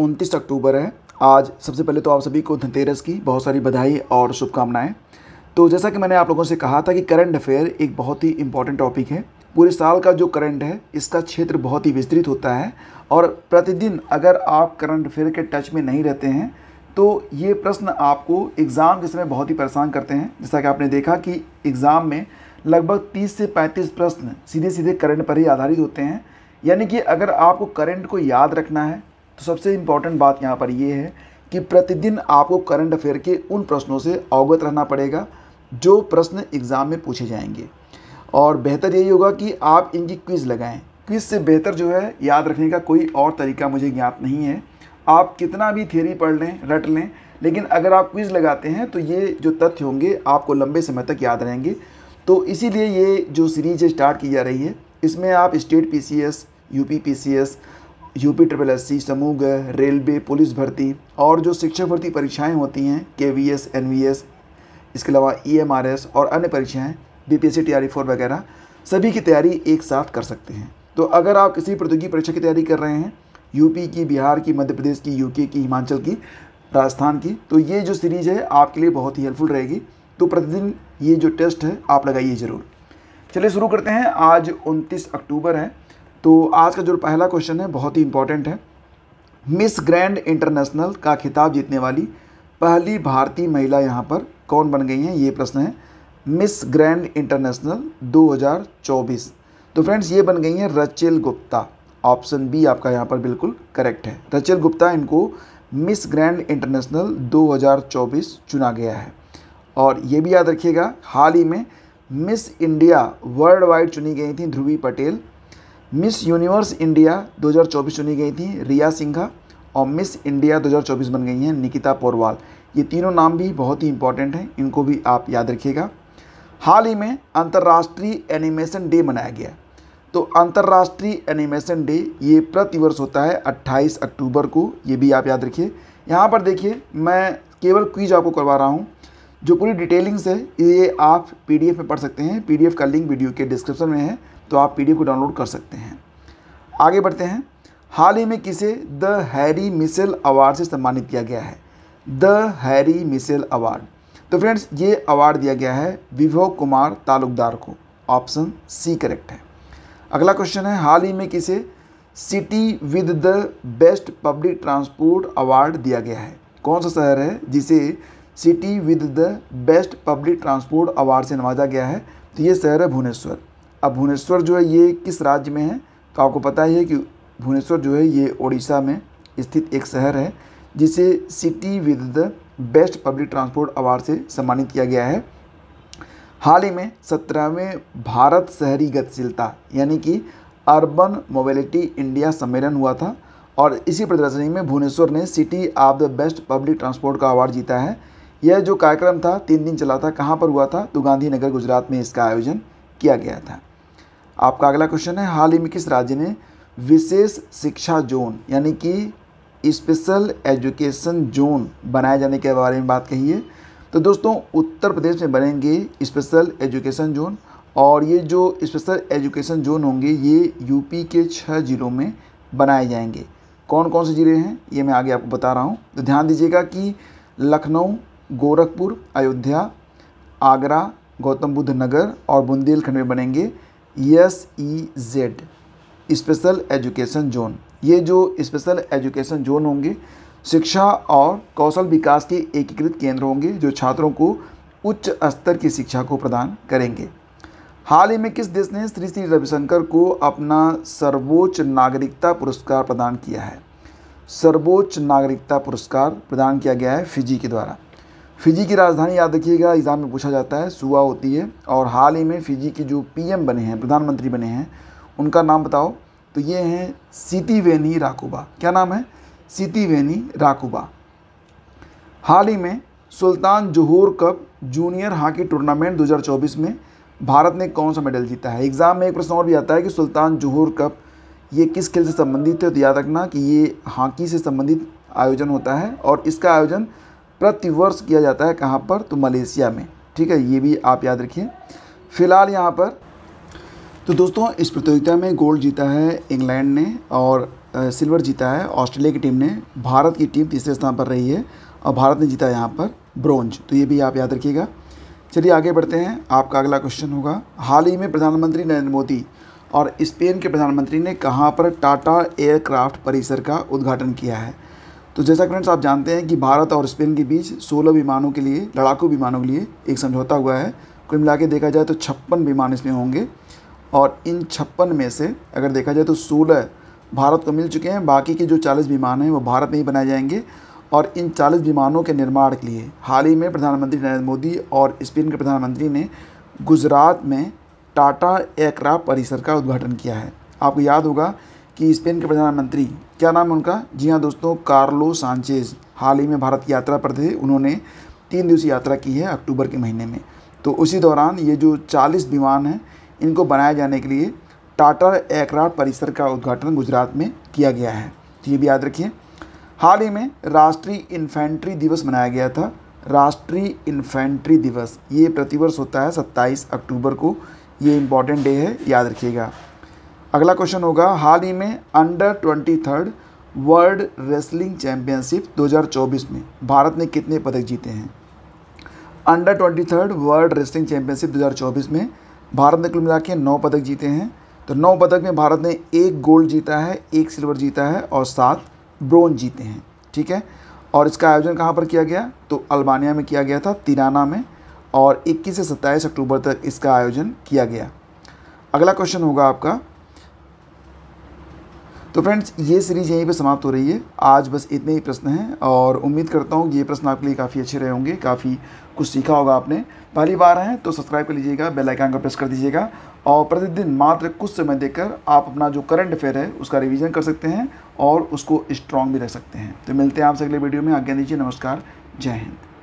उनतीस अक्टूबर है आज सबसे पहले तो आप सभी को धनतेरस की बहुत सारी बधाई और शुभकामनाएँ तो जैसा कि मैंने आप लोगों से कहा था कि करंट अफेयर एक बहुत ही इंपॉर्टेंट टॉपिक है पूरे साल का जो करंट है इसका क्षेत्र बहुत ही विस्तृत होता है और प्रतिदिन अगर आप करंट अफेयर के टच में नहीं रहते हैं तो ये प्रश्न आपको एग्ज़ाम के समय बहुत ही परेशान करते हैं जैसा कि आपने देखा कि एग्ज़ाम में लगभग 30 से 35 प्रश्न सीधे सीधे करंट पर ही आधारित होते हैं यानी कि अगर आपको करंट को याद रखना है तो सबसे इम्पॉर्टेंट बात यहाँ पर ये है कि प्रतिदिन आपको करंट अफेयर के उन प्रश्नों से अवगत रहना पड़ेगा जो प्रश्न एग्ज़ाम में पूछे जाएंगे और बेहतर यही होगा कि आप इनकी क्विज़ लगाएं क्विज़ से बेहतर जो है याद रखने का कोई और तरीका मुझे ज्ञात नहीं है आप कितना भी थ्योरी पढ़ लें रट लें लेकिन अगर आप क्विज़ लगाते हैं तो ये जो तथ्य होंगे आपको लंबे समय तक याद रहेंगे तो इसीलिए ये जो सीरीज स्टार्ट की जा रही है इसमें आप state PCS UP PCS UP triple S C समूह रेलवे पुलिस भर्ती और जो शिक्षक भर्ती परीक्षाएं होती हैं K V S N V S इसके अलावा ई एम आर एस और अन्य परीक्षाएं B P S C T R four वगैरह सभी की तैयारी एक साथ कर सकते हैं तो अगर आप किसी प्रतियोगी परीक्षा की तैयारी कर रहे हैं यूपी की बिहार की मध्य प्रदेश की यूके की हिमाचल की राजस्थान की तो ये जो सीरीज़ है आपके लिए बहुत ही हेल्पफुल रहेगी तो प्रतिदिन ये जो टेस्ट है आप लगाइए ज़रूर चलिए शुरू करते हैं आज 29 अक्टूबर है तो आज का जो पहला क्वेश्चन है बहुत ही इंपॉर्टेंट है मिस ग्रैंड इंटरनेशनल का खिताब जीतने वाली पहली भारतीय महिला यहाँ पर कौन बन गई हैं ये प्रश्न है मिस ग्रैंड इंटरनेशनल 2024 तो फ्रेंड्स ये बन गई हैं रचिल गुप्ता ऑप्शन बी आपका यहाँ पर बिल्कुल करेक्ट है रचिल गुप्ता इनको मिस ग्रैंड इंटरनेशनल 2024 चुना गया है और ये भी याद रखिएगा हाल ही में मिस इंडिया वर्ल्ड वाइड चुनी गई थी Dhruvi Patel miss universe India 2024 चुनी गई थी रिया सिंघा और मिस इंडिया 2024 बन गई हैं निकिता पोरवाल ये तीनों नाम भी बहुत ही इंपॉर्टेंट हैं इनको भी आप याद रखिएगा हाल ही में अंतर्राष्ट्रीय एनिमेशन डे मनाया गया तो अंतर्राष्ट्रीय एनिमेशन डे ये प्रतिवर्ष होता है 28 अक्टूबर को ये भी आप याद रखिए यहाँ पर देखिए मैं केवल क्विज आपको करवा रहा हूँ जो पूरी डिटेलिंग्स है ये आप पीडीएफ में पढ़ सकते हैं पीडीएफ का लिंक वीडियो के डिस्क्रिप्शन में है तो आप पी को डाउनलोड कर सकते हैं आगे बढ़ते हैं हाल ही में किसे द हैरी मिसेल अवार्ड से सम्मानित किया गया है द हैरी मिसेल अवार्ड तो फ्रेंड्स ये अवार्ड दिया गया है विभव कुमार तालुकदार को ऑप्शन सी करेक्ट है अगला क्वेश्चन है हाल ही में किसे city with the best public transport award दिया गया है कौन सा शहर है जिसे city with the best public transport award से नवाजा गया है तो ये शहर है भुवनेश्वर अब भुवनेश्वर जो है ये किस राज्य में है तो आपको पता ही है कि भुवनेश्वर जो है ये उड़ीसा में स्थित एक शहर है जिसे city with the best public transport award से सम्मानित किया गया है हाल ही में सत्रहवें भारत शहरी गतिशीलता यानी कि अर्बन मोबिलिटी इंडिया सम्मेलन हुआ था और इसी प्रदर्शनी में भुवनेश्वर ने city of the best public transport का अवार्ड जीता है यह जो कार्यक्रम था तीन दिन चला था कहाँ पर हुआ था तो गांधीनगर गुजरात में इसका आयोजन किया गया था आपका अगला क्वेश्चन है हाल ही में किस राज्य ने विशेष शिक्षा जोन यानी कि स्पेशल एजुकेशन जोन बनाए जाने के बारे में बात कही है तो दोस्तों उत्तर प्रदेश में बनेंगे स्पेशल एजुकेशन जोन और ये जो स्पेशल एजुकेशन जोन होंगे ये यूपी के छः ज़िलों में बनाए जाएंगे कौन कौन से ज़िले हैं ये मैं आगे आपको बता रहा हूँ तो ध्यान दीजिएगा कि लखनऊ गोरखपुर अयोध्या आगरा गौतम बुद्ध नगर और बुंदेलखंड में बनेंगे S E Z special education zone ये जो स्पेशल एजुकेशन जोन होंगे शिक्षा और कौशल विकास के एकीकृत केंद्र होंगे जो छात्रों को उच्च स्तर की शिक्षा को प्रदान करेंगे हाल ही में किस देश ने श्री श्री रविशंकर को अपना सर्वोच्च नागरिकता पुरस्कार प्रदान किया है सर्वोच्च नागरिकता पुरस्कार प्रदान किया गया है फिजी के द्वारा फिजी की राजधानी याद रखिएगा एग्ज़ाम में पूछा जाता है सुआ होती है और हाल ही में फिजी के जो पीएम बने हैं प्रधानमंत्री बने हैं उनका नाम बताओ तो ये हैं सीती वेनी राकुबा क्या नाम है सीती वेनी राकुबा हाल ही में Sultan Johor cup junior hockey tournament 2024 में भारत ने कौन सा मेडल जीता है एग्ज़ाम में एक प्रश्न और भी आता है कि सुल्तान जहूर कप ये किस खेल से संबंधित है तो याद रखना कि ये हॉकी से संबंधित आयोजन होता है और इसका आयोजन प्रतिवर्ष किया जाता है कहाँ पर तो मलेशिया में ठीक है ये भी आप याद रखिए फिलहाल यहाँ पर तो दोस्तों इस प्रतियोगिता में गोल्ड जीता है इंग्लैंड ने और सिल्वर जीता है ऑस्ट्रेलिया की टीम ने भारत की टीम तीसरे स्थान पर रही है और भारत ने जीता यहाँ पर ब्रोंज तो ये भी आप याद रखिएगा चलिए आगे बढ़ते हैं आपका अगला क्वेश्चन होगा हाल ही में प्रधानमंत्री नरेंद्र मोदी और स्पेन के प्रधानमंत्री ने कहाँ पर टाटा एयरक्राफ्ट परिसर का उद्घाटन किया है तो जैसा फ्रेंड्स आप जानते हैं कि भारत और स्पेन के बीच 16 विमानों के लिए लड़ाकू विमानों के लिए एक समझौता हुआ है कुल मिला के देखा जाए तो छप्पन विमान इसमें होंगे और इन छप्पन में से अगर देखा जाए तो सोलह भारत को मिल चुके हैं बाकी के जो चालीस विमान हैं वो भारत में ही बनाए जाएंगे और इन 40 विमानों के निर्माण के लिए हाल ही में प्रधानमंत्री नरेंद्र मोदी और स्पेन के प्रधानमंत्री ने गुजरात में टाटा एयरक्राफ्ट परिसर का उद्घाटन किया है आपको याद होगा कि स्पेन के प्रधानमंत्री क्या नाम है उनका जी हाँ दोस्तों कार्लो सांचेज हाल ही में भारत की यात्रा पर थे उन्होंने तीन दिवसीय यात्रा की है अक्टूबर के महीने में तो उसी दौरान ये जो चालीस विमान हैं इनको बनाए जाने के लिए टाटा एयरक्राफ्ट परिसर का उद्घाटन गुजरात में किया गया है तो ये भी याद रखिए हाल ही में राष्ट्रीय इन्फेंट्री दिवस मनाया गया था राष्ट्रीय इन्फेंट्री दिवस ये प्रतिवर्ष होता है 27 अक्टूबर को ये इम्पॉर्टेंट डे है याद रखिएगा अगला क्वेश्चन होगा हाल ही में under twenty third world wrestling championship 2024 में भारत ने कितने पदक जीते हैं under twenty third world wrestling championship 2024 में भारत ने कुल मिला के नौ पदक जीते हैं तो नौ पदक में भारत ने एक गोल्ड जीता है एक सिल्वर जीता है और सात ब्रोंज जीते हैं ठीक है और इसका आयोजन कहाँ पर किया गया तो अल्बानिया में किया गया था तिराना में और 21 से 27 अक्टूबर तक इसका आयोजन किया गया अगला क्वेश्चन होगा आपका तो फ्रेंड्स ये सीरीज यहीं पे समाप्त हो रही है आज बस इतने ही प्रश्न हैं और उम्मीद करता हूँ कि ये प्रश्न आपके लिए काफ़ी अच्छे रहे होंगे काफ़ी कुछ सीखा होगा आपने पहली बार हैं तो सब्सक्राइब कर लीजिएगा बेल आइकन का प्रेस कर दीजिएगा और प्रतिदिन मात्र कुछ समय देकर आप अपना जो करंट अफेयर है उसका रिविजन कर सकते हैं और उसको स्ट्रॉन्ग भी रख सकते हैं तो मिलते हैं आपसे अगले वीडियो में आज्ञा दीजिए नमस्कार जय हिंद